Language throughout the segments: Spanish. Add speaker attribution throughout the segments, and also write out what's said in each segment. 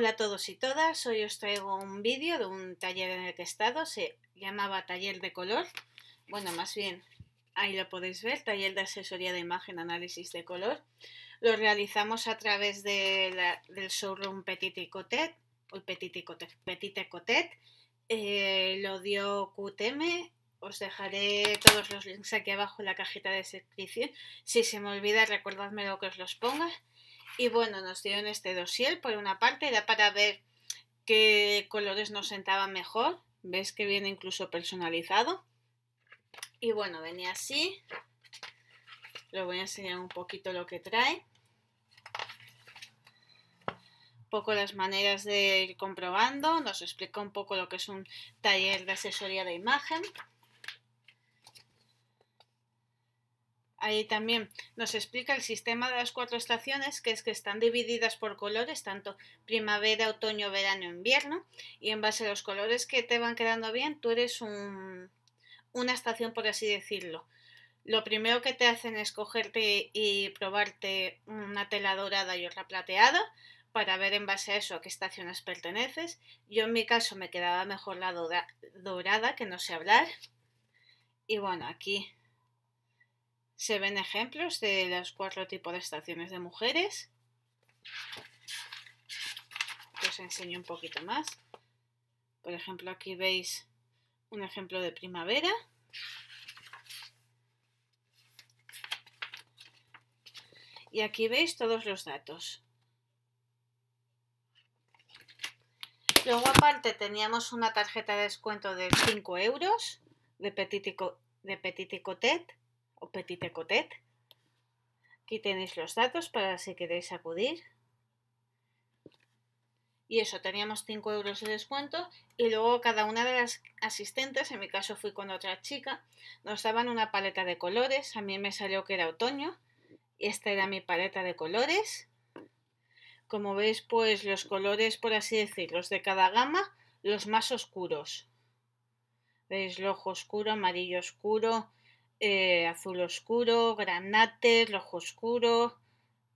Speaker 1: Hola a todos y todas, hoy os traigo un vídeo de un taller en el que he estado, se llamaba taller de color, bueno más bien ahí lo podéis ver, taller de asesoría de imagen, análisis de color, lo realizamos a través del showroom Petit y Cotet, Petit eh, lo dio QTM, os dejaré todos los links aquí abajo en la cajita de descripción, si se me olvida recordadme lo que os los ponga. Y bueno, nos dieron este dosier por una parte, era para ver qué colores nos sentaban mejor. ¿Ves que viene incluso personalizado? Y bueno, venía así. Lo voy a enseñar un poquito lo que trae. Un poco las maneras de ir comprobando. Nos explica un poco lo que es un taller de asesoría de imagen. Ahí también nos explica el sistema de las cuatro estaciones, que es que están divididas por colores, tanto primavera, otoño, verano, invierno, y en base a los colores que te van quedando bien, tú eres una estación, por así decirlo. Lo primero que te hacen es cogerte y probarte una tela dorada y otra plateada para ver en base a eso a qué estaciones perteneces. Yo en mi caso me quedaba mejor la dorada, que no sé hablar. Y bueno, aquí se ven ejemplos de los cuatro tipos de estaciones de mujeres. os enseño un poquito más. Por ejemplo, aquí veis un ejemplo de primavera. Y aquí veis todos los datos. Luego aparte teníamos una tarjeta de descuento de 5 euros de Petitico, de Petiticotet o Petit Aquí tenéis los datos para si queréis acudir. Y eso, teníamos 5 euros de descuento y luego cada una de las asistentes, en mi caso fui con otra chica, nos daban una paleta de colores. A mí me salió que era otoño y esta era mi paleta de colores. Como veis, pues los colores, por así los de cada gama, los más oscuros. Veis rojo oscuro, amarillo oscuro, eh, azul oscuro, granate, rojo oscuro,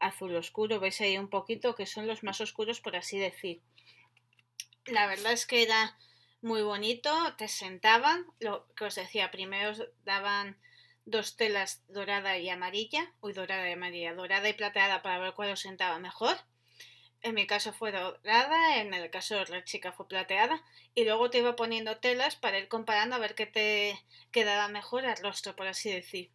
Speaker 1: azul oscuro, veis ahí un poquito que son los más oscuros por así decir. La verdad es que era muy bonito, te sentaban, lo que os decía, primero daban dos telas dorada y amarilla, uy, dorada y amarilla, dorada y plateada para ver cuál os sentaba mejor en mi caso fue dorada, en el caso de la chica fue plateada, y luego te iba poniendo telas para ir comparando a ver qué te quedaba mejor al rostro, por así decir.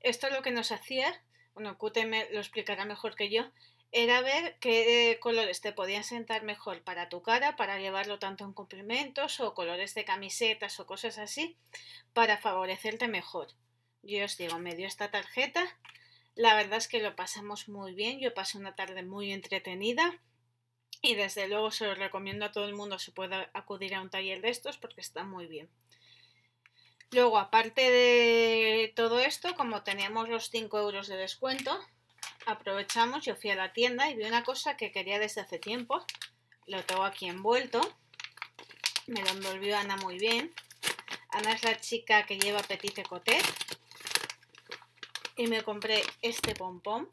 Speaker 1: Esto lo que nos hacía, bueno, Cute me lo explicará mejor que yo, era ver qué colores te podían sentar mejor para tu cara, para llevarlo tanto en cumplimientos o colores de camisetas o cosas así, para favorecerte mejor. Yo os digo, me dio esta tarjeta. La verdad es que lo pasamos muy bien, yo pasé una tarde muy entretenida, y desde luego se los recomiendo a todo el mundo si puede acudir a un taller de estos porque está muy bien. Luego, aparte de todo esto, como teníamos los 5 euros de descuento, aprovechamos, yo fui a la tienda y vi una cosa que quería desde hace tiempo. Lo tengo aquí envuelto. Me lo envolvió Ana muy bien. Ana es la chica que lleva Petite Coté. Y me compré este pompón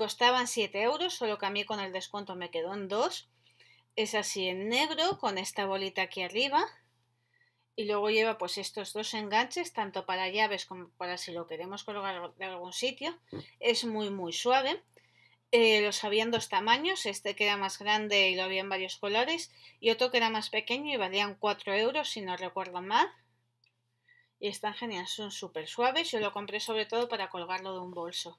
Speaker 1: costaban 7 euros, solo que a mí con el descuento, me quedó en 2. Es así en negro, con esta bolita aquí arriba. Y luego lleva pues estos dos enganches, tanto para llaves como para si lo queremos colgar de algún sitio. Es muy muy suave. Eh, los había en dos tamaños, este que era más grande y lo había en varios colores, y otro que era más pequeño y valían 4 euros si no recuerdo mal. Y están geniales, son súper suaves, yo lo compré sobre todo para colgarlo de un bolso.